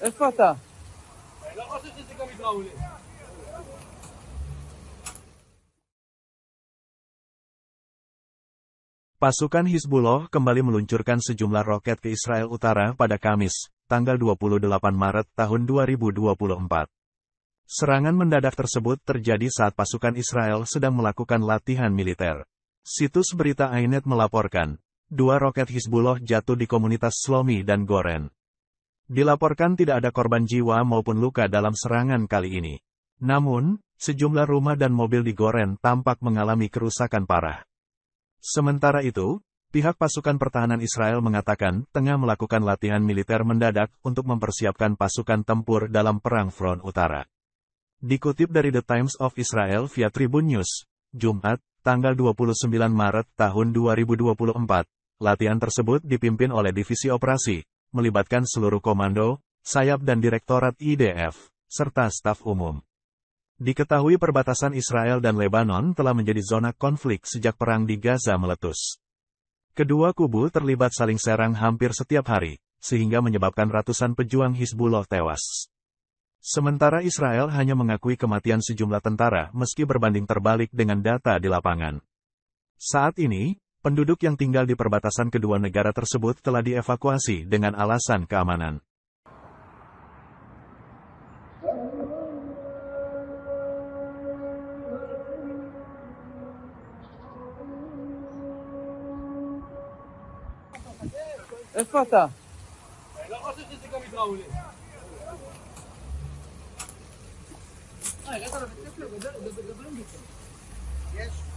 איפה אתה? לא חושב שזה גם Pasukan Hizbullah kembali meluncurkan sejumlah roket ke Israel Utara pada Kamis, tanggal 28 Maret tahun 2024. Serangan mendadak tersebut terjadi saat pasukan Israel sedang melakukan latihan militer. Situs berita Ainet melaporkan, dua roket Hizbullah jatuh di komunitas Slomi dan Goren. Dilaporkan tidak ada korban jiwa maupun luka dalam serangan kali ini. Namun, sejumlah rumah dan mobil di Goren tampak mengalami kerusakan parah. Sementara itu, pihak pasukan pertahanan Israel mengatakan tengah melakukan latihan militer mendadak untuk mempersiapkan pasukan tempur dalam Perang Front Utara. Dikutip dari The Times of Israel via Tribun News, Jumat, tanggal 29 Maret tahun 2024, latihan tersebut dipimpin oleh Divisi Operasi, melibatkan seluruh komando, sayap dan direktorat IDF, serta staf umum. Diketahui perbatasan Israel dan Lebanon telah menjadi zona konflik sejak perang di Gaza meletus. Kedua kubu terlibat saling serang hampir setiap hari, sehingga menyebabkan ratusan pejuang Hizbullah tewas. Sementara Israel hanya mengakui kematian sejumlah tentara meski berbanding terbalik dengan data di lapangan. Saat ini, Penduduk yang tinggal di perbatasan kedua negara tersebut telah dievakuasi dengan alasan keamanan. Yes.